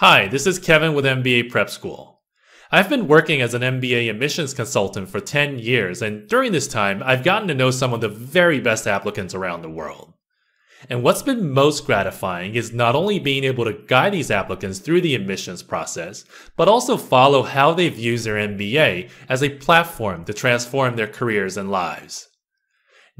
Hi, this is Kevin with MBA Prep School. I've been working as an MBA admissions consultant for 10 years, and during this time, I've gotten to know some of the very best applicants around the world. And what's been most gratifying is not only being able to guide these applicants through the admissions process, but also follow how they've used their MBA as a platform to transform their careers and lives.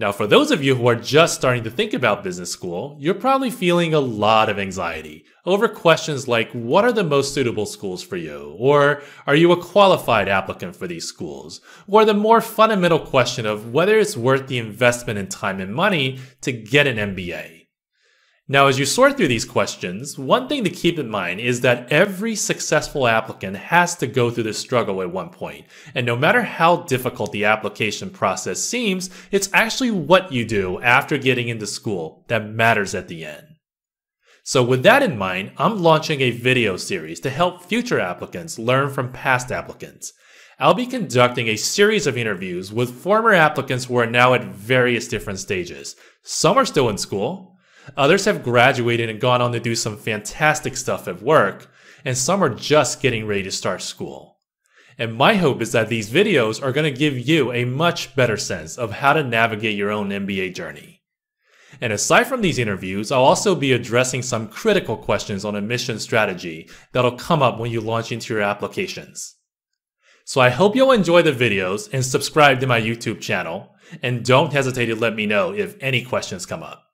Now, for those of you who are just starting to think about business school, you're probably feeling a lot of anxiety over questions like what are the most suitable schools for you? Or are you a qualified applicant for these schools? Or the more fundamental question of whether it's worth the investment in time and money to get an MBA. Now, as you sort through these questions, one thing to keep in mind is that every successful applicant has to go through this struggle at one point. And no matter how difficult the application process seems, it's actually what you do after getting into school that matters at the end. So with that in mind, I'm launching a video series to help future applicants learn from past applicants. I'll be conducting a series of interviews with former applicants who are now at various different stages. Some are still in school, Others have graduated and gone on to do some fantastic stuff at work, and some are just getting ready to start school. And my hope is that these videos are going to give you a much better sense of how to navigate your own MBA journey. And aside from these interviews, I'll also be addressing some critical questions on admission strategy that'll come up when you launch into your applications. So I hope you'll enjoy the videos and subscribe to my YouTube channel, and don't hesitate to let me know if any questions come up.